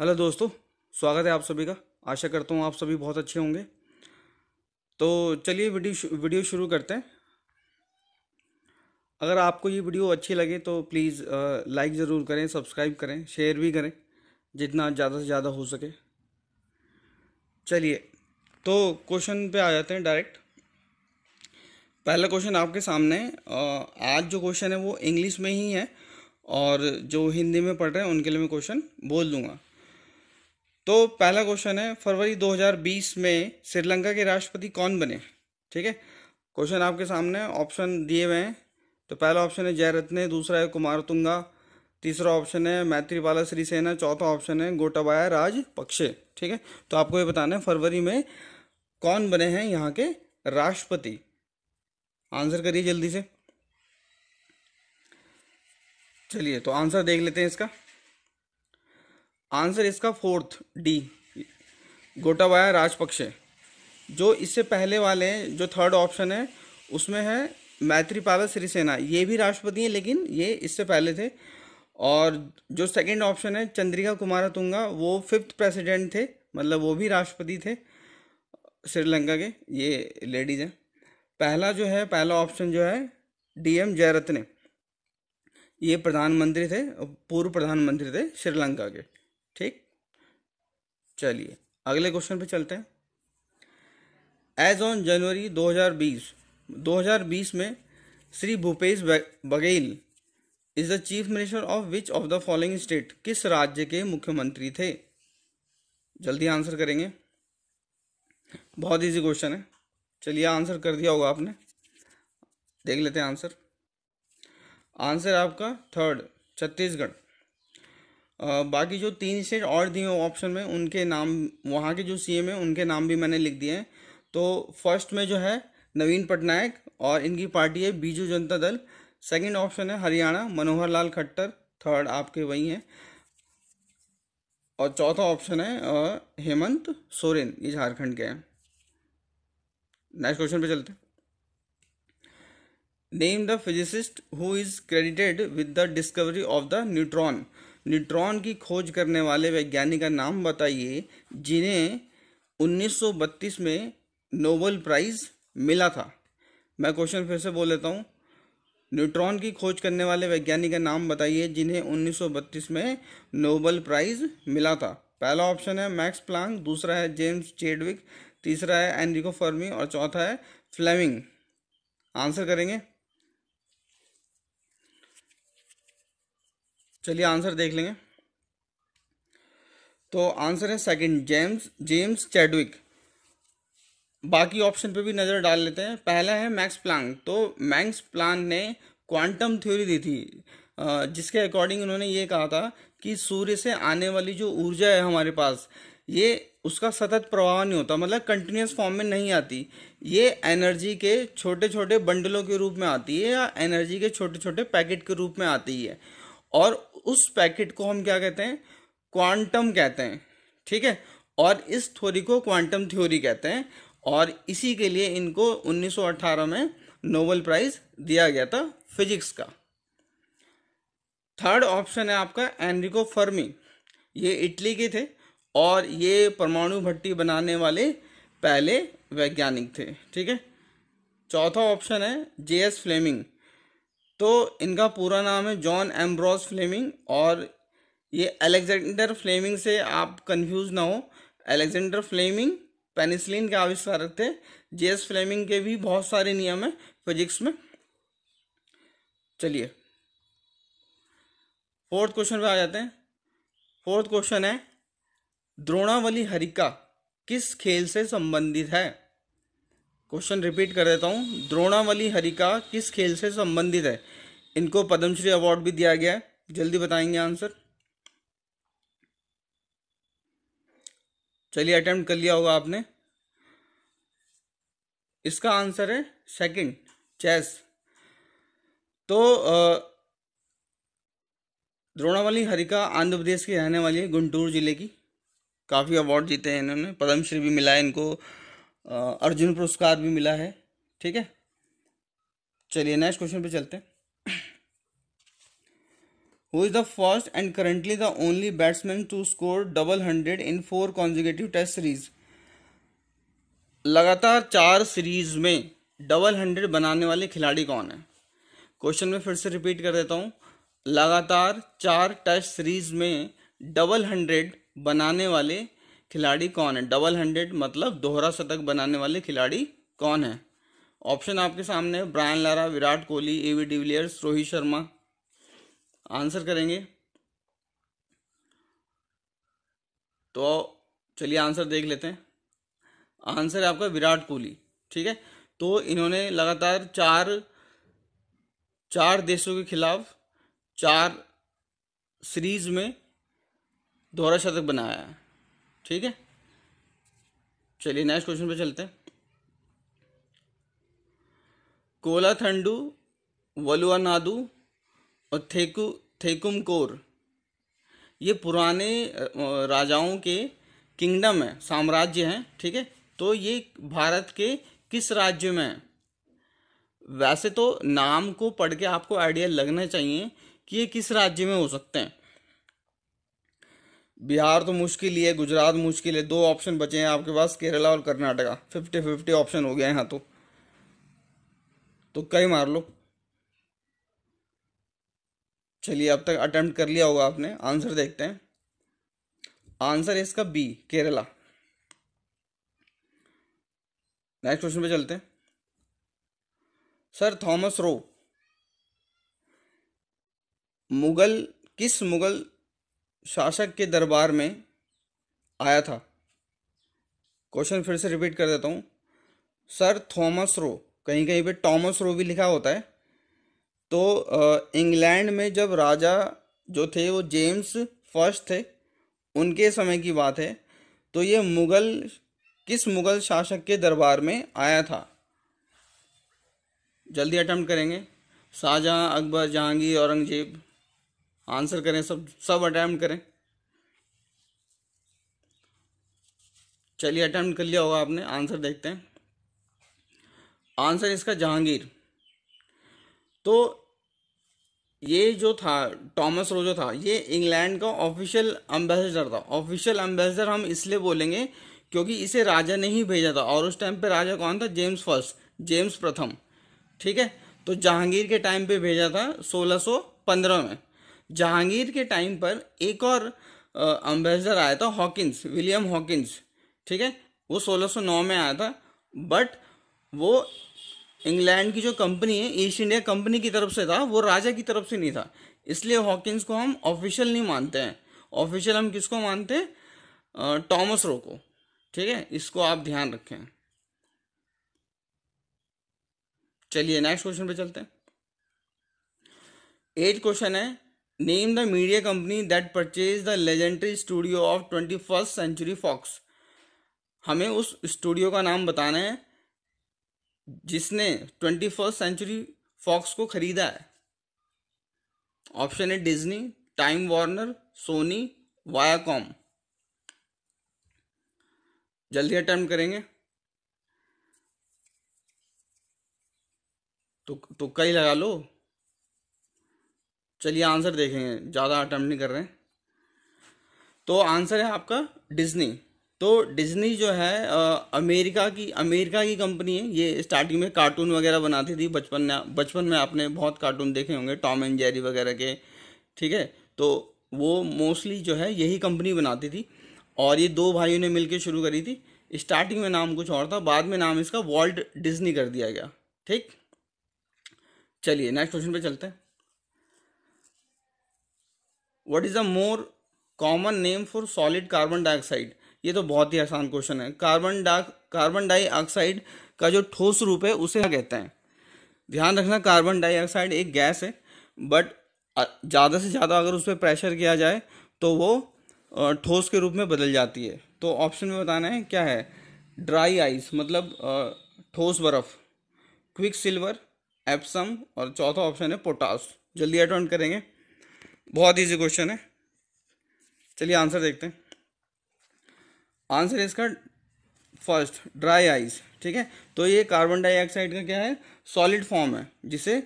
Hello दोस्तों स्वागत है आप सभी का आशा करता हूँ आप सभी बहुत अच्छे होंगे तो चलिए वीडियो वीडियो शुरू करते हैं अगर आपको ये वीडियो अच्छी लगे तो प्लीज़ लाइक ज़रूर करें सब्सक्राइब करें शेयर भी करें जितना ज़्यादा से ज़्यादा हो सके चलिए तो क्वेश्चन पे आ जाते हैं डायरेक्ट पहला क्वेश्चन आपके सामने आज जो क्वेश्चन है वो इंग्लिश में ही है और जो हिंदी में पढ़ रहे हैं उनके लिए मैं क्वेश्चन बोल दूंगा तो पहला क्वेश्चन है फरवरी 2020 में श्रीलंका के राष्ट्रपति कौन बने ठीक है क्वेश्चन आपके सामने ऑप्शन दिए हुए हैं तो पहला ऑप्शन है जयरत्ने दूसरा है कुमार तुंगा तीसरा ऑप्शन है मैत्रीपाला सिरिसेना चौथा ऑप्शन है गोटाबाया राज पक्षे ठीक है तो आपको ये बताना है फरवरी में कौन बने हैं यहाँ के राष्ट्रपति आंसर करिए जल्दी से चलिए तो आंसर देख लेते हैं इसका आंसर इसका फोर्थ डी गोटाबाया राजपक्षे जो इससे पहले वाले जो थर्ड ऑप्शन है उसमें है मैत्रीपाला सिरिसेना ये भी राष्ट्रपति हैं लेकिन ये इससे पहले थे और जो सेकंड ऑप्शन है चंद्रिका तुंगा वो फिफ्थ प्रेसिडेंट थे मतलब वो भी राष्ट्रपति थे श्रीलंका के ये लेडीज हैं पहला जो है पहला ऑप्शन जो है डीएम एम ये प्रधानमंत्री थे पूर्व प्रधानमंत्री थे श्रीलंका के ठीक चलिए अगले क्वेश्चन पे चलते हैं एज ऑन जनवरी 2020 2020 में Shri Bhupesh Baghel is the chief minister of which of the following state किस राज्य के मुख्यमंत्री थे जल्दी आंसर करेंगे बहुत इजी क्वेश्चन है चलिए आंसर कर दिया होगा आपने देख लेते हैं आंसर आंसर आपका थर्ड छत्तीसगढ़ बाकी जो तीन स्टेट और दिए ऑप्शन में उनके नाम वहाँ के जो सीएम हैं उनके नाम भी मैंने लिख दिए हैं तो फर्स्ट में जो है नवीन पटनायक और इनकी पार्टी है बीजू जनता दल सेकंड ऑप्शन है हरियाणा मनोहर लाल खट्टर थर्ड आपके वही हैं और चौथा ऑप्शन है हेमंत सोरेन ये झारखंड के हैं नेक्स्ट क्वेश्चन पे चलते name the physicist who is credited with the discovery of the neutron neutron की खोज करने वाले वैज्ञानिक का नाम बताइए जिन्हें 1932 में नोबल प्राइज़ मिला था मैं क्वेश्चन फिर से बोल लेता हूँ न्यूट्रॉन की खोज करने वाले वैज्ञानिक का नाम बताइए जिन्हें 1932 में नोबल प्राइज़ मिला था पहला ऑप्शन है मैक्स प्लांक दूसरा है जेम्स चेडविक तीसरा है एनरिको फर्मी और चौथा है फ्लेमिंग आंसर करेंगे चलिए आंसर देख लेंगे तो आंसर है सेकंड जेम्स जेम्स चैडविक बाकी ऑप्शन पे भी नज़र डाल लेते हैं पहला है मैक्स प्लान तो मैक्स प्लान ने क्वांटम थ्योरी दी थी जिसके अकॉर्डिंग उन्होंने ये कहा था कि सूर्य से आने वाली जो ऊर्जा है हमारे पास ये उसका सतत प्रवाह नहीं होता मतलब कंटिन्यूस फॉर्म में नहीं आती ये एनर्जी के छोटे छोटे बंडलों के रूप में आती है या एनर्जी के छोटे छोटे पैकेट के रूप में आती है और उस पैकेट को हम क्या कहते हैं क्वांटम कहते हैं ठीक है और इस थ्योरी को क्वांटम थ्योरी कहते हैं और इसी के लिए इनको 1918 में नोबल प्राइज दिया गया था फिजिक्स का थर्ड ऑप्शन है आपका एनरिको फर्मी ये इटली के थे और ये परमाणु भट्टी बनाने वाले पहले वैज्ञानिक थे ठीक है चौथा ऑप्शन है जे एस फ्लेमिंग तो इनका पूरा नाम है जॉन एम्ब्रॉस फ्लेमिंग और ये अलेक्जेंडर फ्लेमिंग से आप कंफ्यूज ना हो अलेक्जेंडर फ्लेमिंग पेनिसिलिन के आविष्कारक थे जे एस फ्लेमिंग के भी बहुत सारे नियम हैं फिजिक्स में चलिए फोर्थ क्वेश्चन पे आ जाते हैं फोर्थ क्वेश्चन है द्रोणावली हरिका किस खेल से संबंधित है क्वेश्चन रिपीट कर देता हूँ द्रोणावली हरिका किस खेल से संबंधित है इनको पद्मश्री अवार्ड भी दिया गया है जल्दी बताएंगे आंसर चलिए अटेम्प्ट कर लिया होगा आपने इसका आंसर है सेकंड चेस तो द्रोणावली हरिका आंध्र प्रदेश की रहने वाली है गुंटूर जिले की काफ़ी अवार्ड जीते हैं इन्होंने पद्मश्री भी मिला है इनको अर्जुन पुरस्कार भी मिला है ठीक है चलिए नेक्स्ट क्वेश्चन पे चलते हैं who is the first and currently the only batsman to score double hundred in four consecutive test series लगातार चार सीरीज में डबल हंड्रेड बनाने वाले खिलाड़ी कौन है क्वेश्चन में फिर से रिपीट कर देता हूँ लगातार चार टेस्ट सीरीज में डबल हंड्रेड बनाने वाले खिलाड़ी कौन है डबल हंड्रेड मतलब दोहरा शतक बनाने वाले खिलाड़ी कौन है ऑप्शन आपके सामने Brian Lara Virat Kohli A B de Villiers Rohit Sharma answer करेंगे तो चलिए आंसर देख लेते हैं आंसर है आपका विराट कोहली ठीक है तो इन्होंने लगातार चार चार देशों के खिलाफ चार सीरीज में दोहरा शतक बनाया है ठीक है चलिए नेक्स्ट क्वेश्चन पे चलते हैं कोलाथंडू वलुआनादू और थेकु थेकुमकोर ये पुराने राजाओं के किंगडम है साम्राज्य हैं ठीक है तो ये भारत के किस राज्य में है वैसे तो नाम को पढ़ के आपको आइडिया लगना चाहिए कि ये किस राज्य में हो सकते हैं बिहार तो मुश्किल ही है गुजरात मुश्किल है दो ऑप्शन बचे हैं आपके पास केरला और कर्नाटका फिफ्टी फिफ्टी ऑप्शन हो गया यहाँ तो तो कई मार लो चलिए अब तक अटेम्प्ट कर लिया होगा आपने आंसर देखते हैं आंसर है इसका बी केरला नेक्स्ट क्वेश्चन पे चलते हैं सर थॉमस रो मुगल किस मुगल शासक के दरबार में आया था क्वेश्चन फिर से रिपीट कर देता हूँ सर थॉमस रो कहीं कहीं पे टॉमस रो भी लिखा होता है तो इंग्लैंड में जब राजा जो थे वो जेम्स फर्स्ट थे उनके समय की बात है तो ये मुग़ल किस मुग़ल शासक के दरबार में आया था जल्दी अटैम्प्ट करेंगे शाहजहाँ अकबर जहांगीर औरंगजेब आंसर करें सब सब अटैम्प्ट करें चलिए अटैम्प्ट कर लिया होगा आपने आंसर देखते हैं आंसर इसका जहांगीर तो ये जो था टॉमस रोजो था ये इंग्लैंड का ऑफिशियल एम्बेसडर था ऑफिशियल एम्बेसडर हम इसलिए बोलेंगे क्योंकि इसे राजा ने ही भेजा था और उस टाइम पे राजा कौन था जेम्स फर्स्ट जेम्स प्रथम ठीक है तो जहांगीर के टाइम पे भेजा था 1615 में जहांगीर के टाइम पर एक और अम्बेसडर आया था हॉकिंस विलियम हॉकिंस ठीक है वो 1609 में आया था बट वो इंग्लैंड की जो कंपनी है ईस्ट इंडिया कंपनी की तरफ से था वो राजा की तरफ से नहीं था इसलिए हॉकिंस को हम ऑफिशियल नहीं मानते हैं ऑफिशियल हम किसको मानते हैं टॉमस रो को ठीक है इसको आप ध्यान रखें चलिए नेक्स्ट क्वेश्चन पे चलते हैं एट क्वेश्चन है Name the media company that purchased the legendary studio of 21st century fox. हमें उस स्टूडियो का नाम बताना है जिसने ट्वेंटी फर्स्ट सेंचुरी फॉक्स को खरीदा है ऑप्शन है Disney Time Warner Sony Viacom जल्दी अटैम्प्ट करेंगे तो तुक्का तो ही लगा लो चलिए आंसर देखेंगे ज़्यादा अटैम्प्ट नहीं कर रहे हैं तो आंसर है आपका डिज्नी तो डिज्नी जो है आ, अमेरिका की अमेरिका की कंपनी है ये स्टार्टिंग में कार्टून वगैरह बनाती थी बचपन में बचपन में आपने बहुत कार्टून देखे होंगे टॉम एंड जेरी वगैरह के ठीक है तो वो मोस्टली जो है यही कंपनी बनाती थी और ये दो भाइयों ने मिलकर शुरू करी थी स्टार्टिंग में नाम कुछ और था बाद में नाम इसका वॉल्ट डिज्नी कर दिया गया ठीक चलिए नेक्स्ट क्वेश्चन पे चलते हैं what is a more common name for solid carbon dioxide ये तो बहुत ही आसान क्वेश्चन है कार्बन डा कार्बन डाइऑक्साइड का जो ठोस रूप है उसे क्या कहते हैं ध्यान रखना कार्बन डाइऑक्साइड एक गैस है बट ज़्यादा से ज़्यादा अगर उस पर प्रेशर किया जाए तो वो ठोस के रूप में बदल जाती है तो ऑप्शन में बताना है क्या है ड्राई आइस मतलब ठोस बर्फ़ क्विक सिल्वर एप्सम और चौथा ऑप्शन है पोटास जल्दी अटेंड करेंगे बहुत इजी क्वेश्चन है चलिए आंसर देखते हैं आंसर इसका फर्स्ट ड्राई आइस ठीक है तो ये कार्बन डाइऑक्साइड का क्या है सॉलिड फॉर्म है जिसे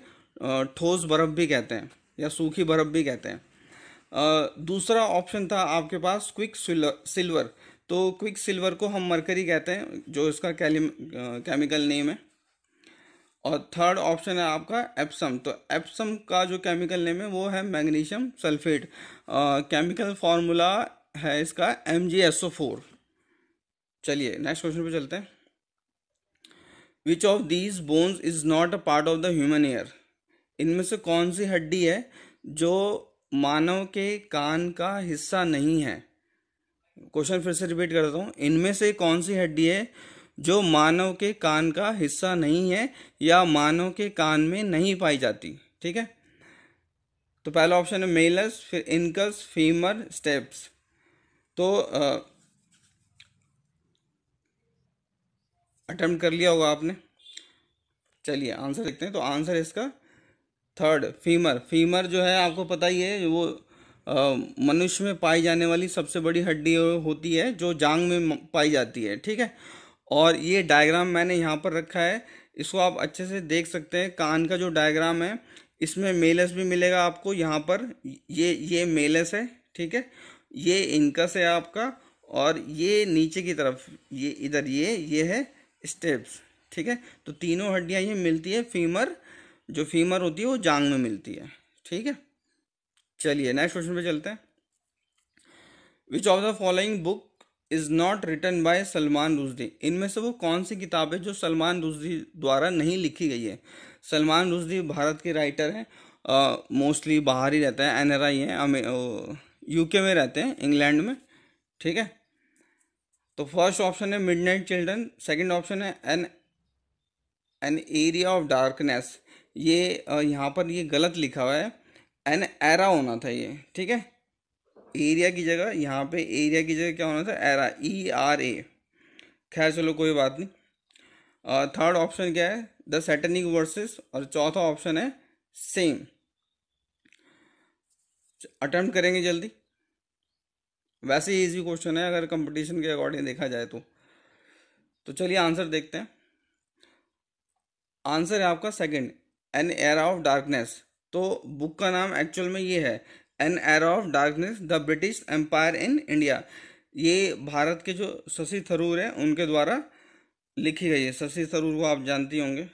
ठोस बर्फ भी कहते हैं या सूखी बर्फ भी कहते हैं दूसरा ऑप्शन था आपके पास क्विक सिल्वर तो क्विक सिल्वर को हम मरकरी कहते हैं जो इसका केमिकल नेम है और थर्ड ऑप्शन है आपका एप्सम तो एप्सम का जो केमिकल नेम है वो है मैग्नीशियम सल्फेट केमिकल फार्मूला है इसका M G S O four चलिए नेक्स्ट क्वेश्चन पे चलते हैं which of these bones is not a part of the human ear इनमें से कौन सी हड्डी है जो मानव के कान का हिस्सा नहीं है क्वेश्चन फिर से रिपीट करता हूँ इनमें से कौन सी हड्डी है जो मानव के कान का हिस्सा नहीं है या मानव के कान में नहीं पाई जाती ठीक है तो पहला ऑप्शन है मेलस फिर इनकस फीमर स्टेप्स तो अटेम्प्ट कर लिया होगा आपने चलिए आंसर देखते हैं तो आंसर इसका थर्ड फीमर फीमर जो है आपको पता ही है वो मनुष्य में पाई जाने वाली सबसे बड़ी हड्डी होती है जो जांग में पाई जाती है ठीक है और ये डायग्राम मैंने यहाँ पर रखा है इसको आप अच्छे से देख सकते हैं कान का जो डायग्राम है इसमें मेलस भी मिलेगा आपको यहाँ पर ये ये मेलस है ठीक है ये इनकस है आपका और ये नीचे की तरफ ये इधर ये ये है स्टेप्स ठीक है तो तीनों हड्डियाँ ये मिलती है फीमर जो फीमर होती है वो जांग में मिलती है ठीक है चलिए नेक्स्ट क्वेश्चन पे चलते हैं which of the following book is not written by Salman Rushdie इनमें से वो कौन सी किताब है जो सलमान रुजदी द्वारा नहीं लिखी गई है सलमान रुजदी भारत के राइटर हैं मोस्टली बाहर ही रहते हैं एन आर आई हैं यूके में रहते हैं इंग्लैंड में ठीक है तो फर्स्ट ऑप्शन है midnight children second option है an an era of darkness ये यहाँ पर ये गलत लिखा हुआ है एन एरा होना था ये ठीक है एरिया की जगह यहाँ पे एरिया की जगह क्या होना था एरा ई आर ए खैर चलो कोई बात नहीं थर्ड uh, ऑप्शन क्या है द सेटनिक वर्सेस और चौथा ऑप्शन है सेम अटेम्प्ट करेंगे जल्दी वैसे ही इजी क्वेश्चन है अगर कंपटीशन के अकॉर्डिंग देखा जाए तो तो चलिए आंसर देखते हैं आंसर है आपका second an era of darkness तो बुक का नाम एक्चुअल में ये है an era of darkness the British empire in India ये भारत के जो शशि थरूर हैं उनके द्वारा लिखी गई है शशि थरूर को आप जानती होंगे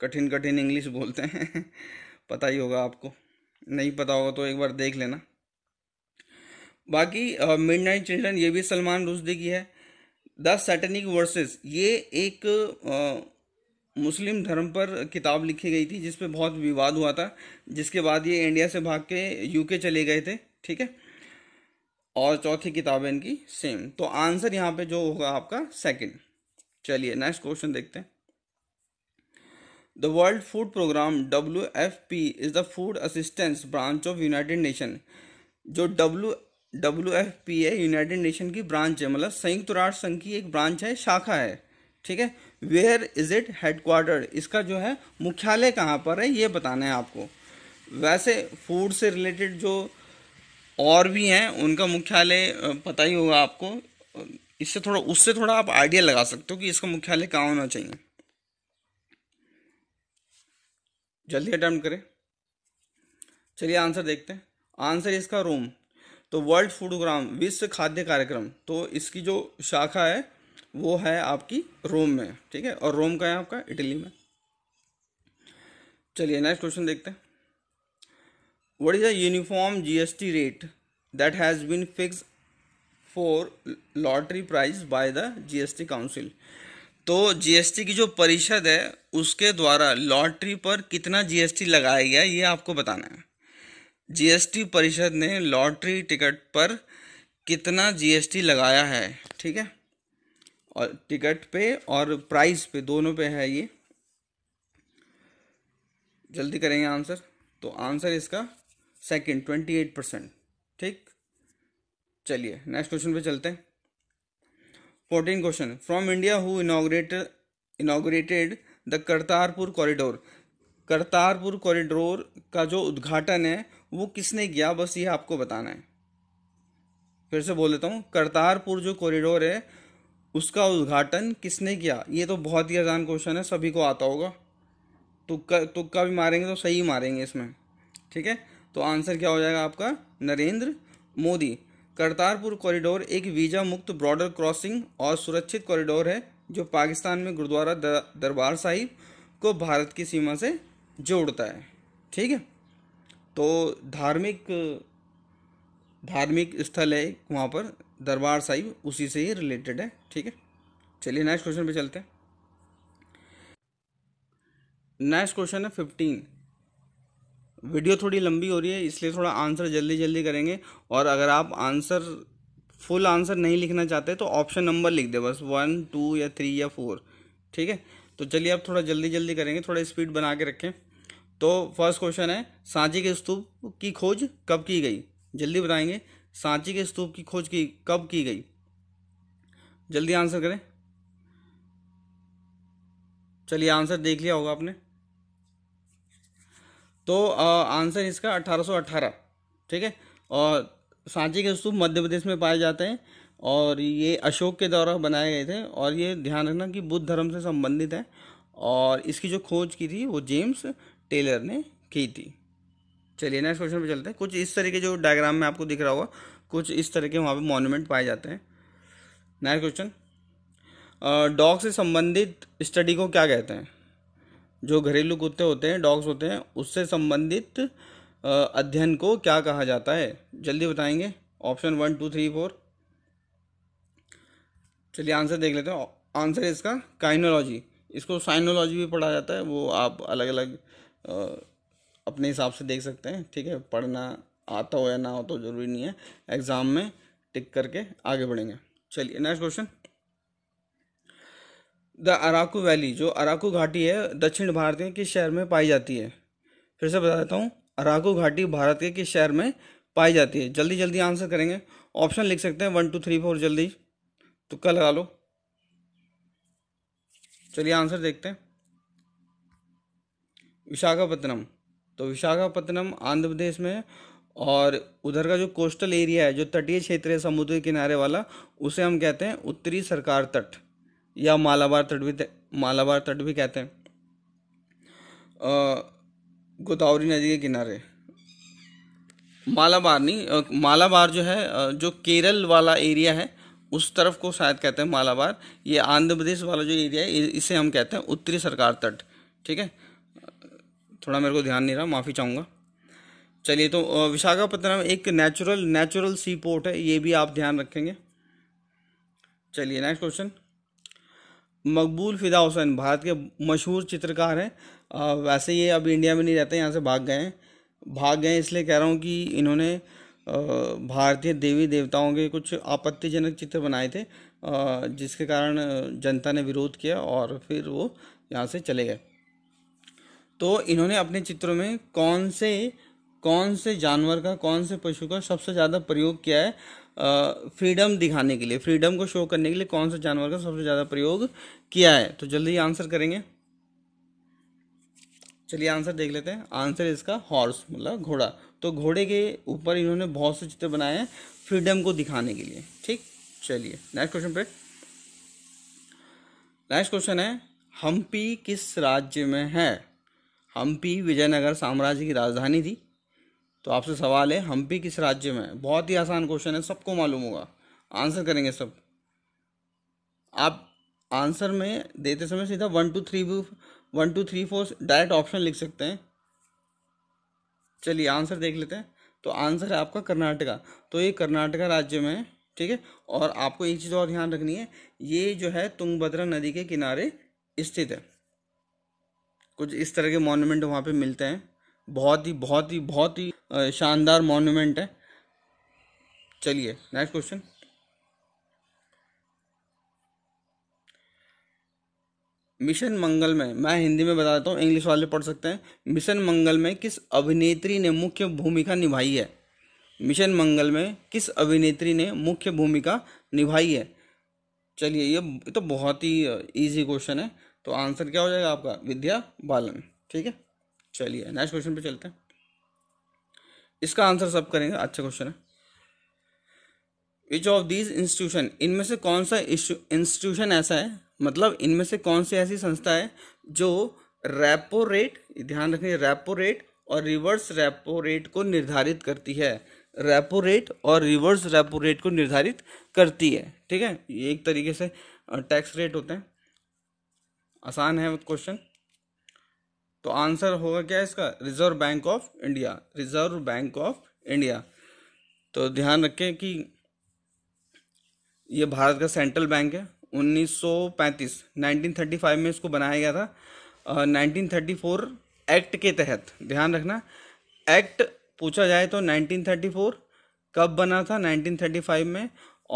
कठिन कठिन इंग्लिश बोलते हैं पता ही होगा आपको नहीं पता होगा तो एक बार देख लेना बाकी मिड नाइट चिल्ड्रन ये भी सलमान रुश्दी की है द सैटनिक वर्सेस ये एक uh, मुस्लिम धर्म पर किताब लिखी गई थी जिस बहुत विवाद हुआ था जिसके बाद ये इंडिया से भाग के यूके चले गए थे ठीक है और चौथी किताब है इनकी सेम तो आंसर यहाँ पे जो होगा आपका सेकंड चलिए नेक्स्ट क्वेश्चन देखते हैं the world food programme W F P is the food assistance branch of united nation जो डब्ल्यू डब्ल्यू एफ पी है यूनाइटेड नेशन की ब्रांच है मतलब संयुक्त राष्ट्र संघ की एक ब्रांच है शाखा है ठीक है वेयर इज इट हेडक्वार्टर इसका जो है मुख्यालय कहाँ पर है ये बताना है आपको वैसे फूड से रिलेटेड जो और भी हैं उनका मुख्यालय पता ही होगा आपको इससे थोड़ा उससे थोड़ा आप आइडिया लगा सकते हो कि इसका मुख्यालय कहाँ होना चाहिए जल्दी अटैम्प्ट करें चलिए आंसर देखते हैं आंसर इसका रोम तो वर्ल्ड फूडोग्राम विश्व खाद्य कार्यक्रम तो इसकी जो शाखा है वो है आपकी रोम में ठीक है और रोम का है आपका इटली में चलिए नेक्स्ट क्वेश्चन देखते हैं what is a uniform T rate that has been fix for lottery price by the G S T council तो जी एस टी की जो परिषद है उसके द्वारा लॉटरी पर कितना जी एस टी लगाया गया ये आपको बताना है जी एस टी परिषद ने लॉटरी टिकट पर कितना जीएसटी लगाया है ठीक है और टिकट पे और प्राइस पे दोनों पे है ये जल्दी करेंगे आंसर तो आंसर इसका सेकंड ट्वेंटी एट परसेंट ठीक चलिए नेक्स्ट क्वेश्चन पे चलते हैं fourteen question from India who inaugurated inaugurated the Kartarpur corridor Kartarpur corridor का जो उद्घाटन है वो किसने किया बस ये आपको बताना है फिर से बोल देता हूँ करतारपुर जो कॉरिडोर है उसका उद्घाटन किसने किया ये तो बहुत ही आसान क्वेश्चन है सभी को आता होगा तुक्का तुक्का भी मारेंगे तो सही मारेंगे इसमें ठीक है तो आंसर क्या हो जाएगा आपका नरेंद्र मोदी करतारपुर कॉरिडोर एक वीज़ा मुक्त बॉर्डर क्रॉसिंग और सुरक्षित कॉरिडोर है जो पाकिस्तान में गुरुद्वारा दरबार साहिब को भारत की सीमा से जोड़ता है ठीक है तो धार्मिक धार्मिक स्थल है वहाँ पर दरबार साहिब उसी से ही रिलेटेड है ठीक है चलिए नेक्स्ट क्वेश्चन पे चलते हैं नेक्स्ट क्वेश्चन है फिफ्टीन वीडियो थोड़ी लंबी हो रही है इसलिए थोड़ा आंसर जल्दी जल्दी करेंगे और अगर आप आंसर फुल आंसर नहीं लिखना चाहते तो ऑप्शन नंबर लिख दे बस वन टू या थ्री या फोर ठीक है तो चलिए आप थोड़ा जल्दी जल्दी करेंगे थोड़ा स्पीड बना के रखें तो फर्स्ट क्वेश्चन है सांची के स्तूप की खोज कब की गई जल्दी बताएंगे सांची के स्तूप की खोज की कब की गई जल्दी आंसर करें चलिए आंसर देख लिया होगा आपने तो आ, आंसर इसका 1818 ठीक है और सांची के स्तूप मध्य प्रदेश में पाए जाते हैं और ये अशोक के द्वारा बनाए गए थे और ये ध्यान रखना कि बुद्ध धर्म से संबंधित है और इसकी जो खोज की थी वो जेम्स टेलर ने की थी चलिए नेक्स्ट क्वेश्चन पे चलते हैं कुछ इस तरह के जो डायग्राम में आपको दिख रहा होगा कुछ इस तरह के वहाँ पे मॉन्यूमेंट पाए जाते हैं नेक्स्ट क्वेश्चन डॉग से संबंधित स्टडी को क्या कहते हैं जो घरेलू कुत्ते होते हैं डॉग्स होते हैं उससे संबंधित अध्ययन को क्या कहा जाता है जल्दी बताएंगे option one two three four चलिए आंसर देख लेते हैं आंसर इसका काइनोलॉजी इसको साइनोलॉजी भी पढ़ा जाता है वो आप अलग अलग अपने हिसाब से देख सकते हैं ठीक है पढ़ना आता हो या ना हो तो ज़रूरी नहीं है एग्ज़ाम में टिक करके आगे बढ़ेंगे चलिए next question the Araku valley जो अराकू घाटी है दक्षिण भारत के किस शहर में पाई जाती है फिर से बता देता हूँ अराकू घाटी भारत के किस शहर में पाई जाती है जल्दी जल्दी आंसर करेंगे ऑप्शन लिख सकते हैं वन टू थ्री फोर जल्दी तुक्का लगा लो चलिए आंसर देखते हैं विशाखापत्तनम तो विशाखापत्तनम आंध्र प्रदेश में और उधर का जो कोस्टल एरिया है जो तटीय क्षेत्र है समुद्र किनारे वाला उसे हम कहते हैं उत्तरी सरकार तट या मालाबार तट भी मालाबार तट भी कहते हैं गोदावरी नदी के किनारे मालाबार नहीं मालाबार जो है जो केरल वाला एरिया है उस तरफ को शायद कहते हैं मालाबार ये आंध्र प्रदेश वाला जो एरिया है इसे हम कहते हैं उत्तरी सरकार तट ठीक है थोड़ा मेरे को ध्यान नहीं रहा माफ़ी चाहूँगा चलिए तो विशाखापत्तनम एक नेचुरल नेचुरल सी पोर्ट है ये भी आप ध्यान रखेंगे चलिए नेक्स्ट क्वेश्चन मकबूल फिदा हुसैन भारत के मशहूर चित्रकार हैं वैसे ये अब इंडिया में नहीं रहते यहाँ से भाग गए हैं भाग गए इसलिए कह रहा हूँ कि इन्होंने भारतीय देवी देवताओं के कुछ आपत्तिजनक चित्र बनाए थे जिसके कारण जनता ने विरोध किया और फिर वो यहाँ से चले गए तो इन्होंने अपने चित्रों में कौन से कौन से जानवर का कौन से पशु का सबसे ज़्यादा प्रयोग किया है फ्रीडम दिखाने के लिए फ्रीडम को शो करने के लिए कौन से जानवर का सबसे ज़्यादा प्रयोग किया है तो जल्दी आंसर करेंगे चलिए आंसर देख लेते हैं आंसर इसका हॉर्स मतलब घोड़ा तो घोड़े के ऊपर इन्होंने बहुत से चित्र बनाए हैं फ्रीडम को दिखाने के लिए ठीक चलिए नेक्स्ट क्वेश्चन पे नेक्स्ट क्वेश्चन है हम्पी किस राज्य में है हम्पी विजयनगर साम्राज्य की राजधानी थी तो आपसे सवाल है हम्पी किस राज्य में है बहुत ही आसान क्वेश्चन है सबको मालूम होगा आंसर करेंगे सब आप आंसर में देते समय सीधा one two three one two three four direct option लिख सकते हैं चलिए आंसर देख लेते हैं तो आंसर है आपका कर्नाटका तो ये कर्नाटका राज्य में है ठीक है और आपको एक चीज़ और ध्यान रखनी है ये जो है तुंगभद्रा नदी के किनारे स्थित है कुछ इस तरह के मॉन्यूमेंट वहाँ पे मिलते हैं बहुत ही बहुत ही बहुत ही शानदार मॉन्यूमेंट है चलिए नेक्स्ट क्वेश्चन मिशन मंगल में मैं हिंदी में बता देता हूँ इंग्लिश वाले पढ़ सकते हैं मिशन मंगल में किस अभिनेत्री ने मुख्य भूमिका निभाई है मिशन मंगल में किस अभिनेत्री ने मुख्य भूमिका निभाई है चलिए ये तो बहुत ही इजी क्वेश्चन है तो आंसर क्या हो जाएगा आपका विद्या बालन ठीक है चलिए नेक्स्ट क्वेश्चन पे चलते हैं इसका आंसर सब करेंगे अच्छा क्वेश्चन है विच ऑफ दीज इंस्टीट्यूशन इनमें से कौन सा इंस्टीट्यूशन ऐसा है मतलब इनमें से कौन सी ऐसी संस्था है जो रेपो रेट ध्यान रखें रेपो रेट और रिवर्स रेपो रेट को निर्धारित करती है रेपो रेट और रिवर्स रेपो रेट को निर्धारित करती है ठीक है ये एक तरीके से टैक्स रेट होते हैं आसान है क्वेश्चन तो आंसर होगा क्या इसका Reserve Bank of India Reserve Bank of India तो ध्यान रखें कि ये भारत का सेंट्रल बैंक है 1935 1935 में इसको बनाया गया था नाइनटीन थर्टी फोर एक्ट के तहत ध्यान रखना एक्ट पूछा जाए तो 1934 कब बना था 1935 में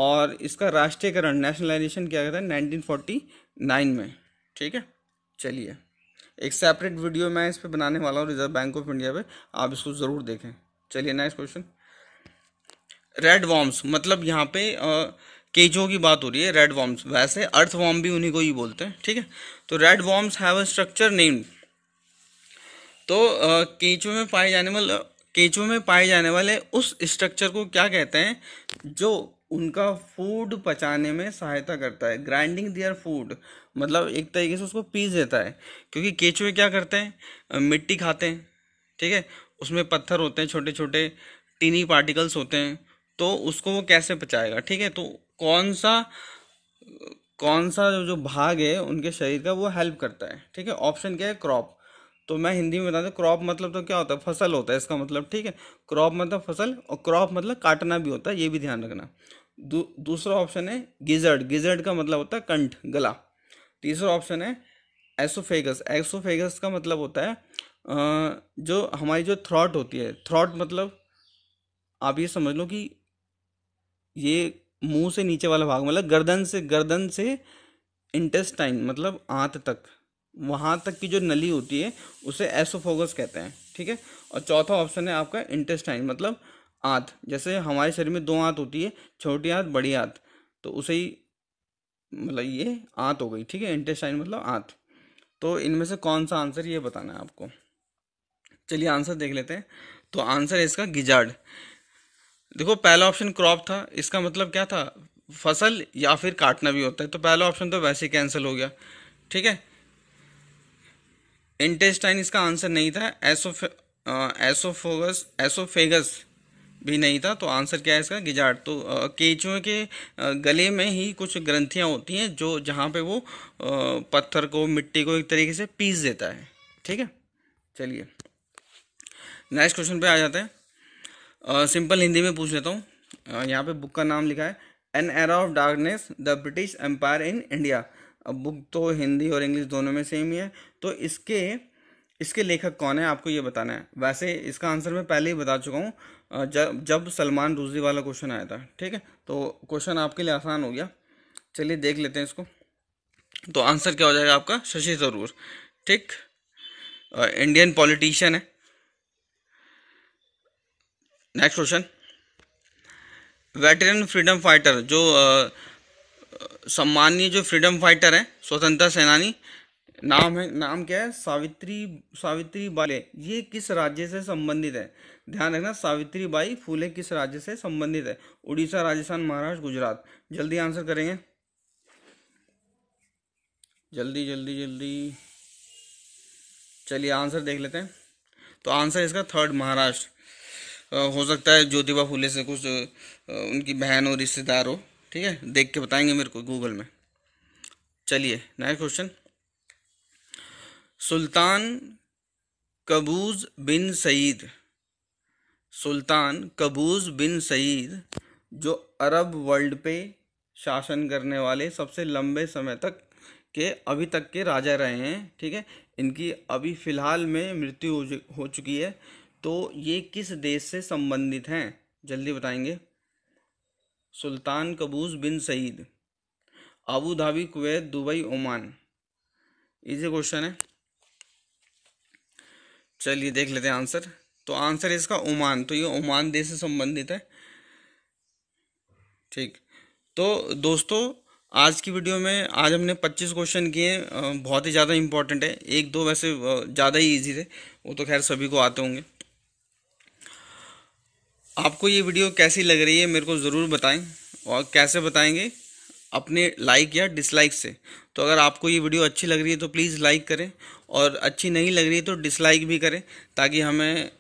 और इसका राष्ट्रीयकरण नेशनलाइजेशन किया गया था 1949 में ठीक है चलिए एक सेपरेट वीडियो मैं इस पर बनाने वाला हूँ रिजर्व बैंक ऑफ इंडिया पे आप इसको ज़रूर देखें चलिए नेक्स्ट क्वेश्चन रेड वॉम्स मतलब यहाँ पे आ, केजों की बात हो रही है रेड वॉम्स वैसे अर्थ वॉम भी उन्हीं को ही बोलते हैं ठीक है तो red worms have a structure named तो केचों में पाए जाने वाले केचों में पाए जाने वाले उस स्ट्रक्चर को क्या कहते हैं जो उनका फूड पचाने में सहायता करता है ग्राइंडिंग दियर फूड मतलब एक तरीके से उसको पीस देता है क्योंकि केचुए क्या करते हैं मिट्टी खाते हैं ठीक है उसमें पत्थर होते हैं छोटे छोटे टीनी पार्टिकल्स होते हैं तो उसको वो कैसे बचाएगा ठीक है तो कौन सा कौन सा जो भाग है उनके शरीर का वो हेल्प करता है ठीक है ऑप्शन क्या है क्रॉप तो मैं हिंदी में बता दूँ क्रॉप मतलब तो क्या होता है फसल होता है इसका मतलब ठीक है क्रॉप मतलब फसल और क्रॉप मतलब काटना भी होता है ये भी ध्यान रखना दू, दूसरा ऑप्शन है गिजर्ड गिजर्ड का मतलब होता है कंठ गला तीसरा ऑप्शन है एसोफेगस एसोफेगस का मतलब होता है जो हमारी जो थ्रॉट होती है थ्रॉट मतलब आप ये समझ लो कि ये मुंह से नीचे वाला भाग मतलब गर्दन से गर्दन से इंटेस्टाइन मतलब आंत तक वहाँ तक की जो नली होती है उसे एसोफोगस कहते हैं ठीक है और चौथा ऑप्शन है आपका इंटेस्टाइन मतलब आंत जैसे हमारे शरीर में दो आंत होती है छोटी आंत बड़ी आंत तो उसे ही मतलब ये आंत हो गई ठीक है इंटेस्टाइन मतलब आंत तो इनमें से कौन सा आंसर ये बताना है आपको चलिए आंसर देख लेते हैं तो आंसर है इसका गिजार्ड देखो पहला ऑप्शन क्रॉप था इसका मतलब क्या था फसल या फिर काटना भी होता है तो पहला ऑप्शन तो वैसे ही कैंसिल हो गया ठीक है इंटेस्टाइन इसका आंसर नहीं था एसोफ एसोफोगस एसोफेगस भी नहीं था तो आंसर क्या है इसका गिजाट तो केचुए के गले में ही कुछ ग्रंथियाँ होती हैं जो जहाँ पे वो पत्थर को मिट्टी को एक तरीके से पीस देता है ठीक है चलिए नेक्स्ट क्वेश्चन पे आ जाते हैं सिंपल हिंदी में पूछ लेता हूँ यहाँ पे बुक का नाम लिखा है an era of darkness the British empire in India अब बुक तो हिंदी और इंग्लिश दोनों में सेम ही है तो इसके इसके लेखक कौन है आपको ये बताना है वैसे इसका आंसर मैं पहले ही बता चुका हूँ जब जब सलमान रूजी वाला क्वेश्चन आया था ठीक है तो क्वेश्चन आपके लिए आसान हो गया चलिए देख लेते हैं इसको तो आंसर क्या हो जाएगा आपका शशि थरूर ठीक इंडियन पॉलिटिशियन है next question veteran freedom fighter जो सम्माननीय जो फ्रीडम फाइटर हैं स्वतंत्रता सेनानी नाम है नाम क्या है सावित्री सावित्री बाले ये किस राज्य से संबंधित है ध्यान रखना सावित्री बाई फूले किस राज्य से संबंधित है उड़ीसा राजस्थान महाराष्ट्र गुजरात जल्दी आंसर करेंगे जल्दी जल्दी जल्दी चलिए आंसर देख लेते हैं तो आंसर इसका थर्ड महाराष्ट्र हो सकता है ज्योतिबा फूले से कुछ उनकी बहन हो रिश्तेदार हो ठीक है देख के बताएंगे मेरे को गूगल में चलिए next question Sultan Qaboos bin Said Sultan Qaboos bin Said जो अरब वर्ल्ड पे शासन करने वाले सबसे लंबे समय तक के अभी तक के राजा रहे हैं ठीक है इनकी अभी फ़िलहाल में मृत्यु हो, हो चुकी है तो ये किस देश से संबंधित हैं जल्दी बताएंगे Sultan Qaboos bin Said Abu Dhabi Kuwait Dubai Oman easy question है चलिए देख लेते हैं आंसर तो आंसर है इसका ओमान तो ये ओमान देश से संबंधित है ठीक तो दोस्तों आज की वीडियो में आज हमने 25 क्वेश्चन किए बहुत ही ज़्यादा इंपॉर्टेंट है एक दो वैसे ज़्यादा ही इजी थे वो तो खैर सभी को आते होंगे आपको ये वीडियो कैसी लग रही है मेरे को ज़रूर बताएं और कैसे बताएंगे अपने लाइक या डिसलाइक से तो अगर आपको ये वीडियो अच्छी लग रही है तो प्लीज़ लाइक करें और अच्छी नहीं लग रही है तो डिसलाइक भी करें ताकि हमें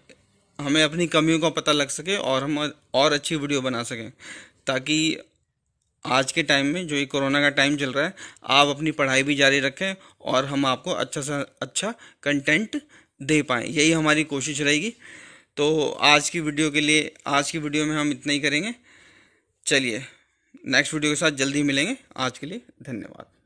हमें अपनी कमियों का पता लग सके और हम और अच्छी वीडियो बना सकें ताकि आज के टाइम में जो ये कोरोना का टाइम चल रहा है आप अपनी पढ़ाई भी जारी रखें और हम आपको अच्छा सा अच्छा कंटेंट दे पाएँ यही हमारी कोशिश रहेगी तो आज की वीडियो के लिए आज की वीडियो में हम इतना ही करेंगे चलिए नेक्स्ट वीडियो के साथ जल्दी मिलेंगे आज के लिए धन्यवाद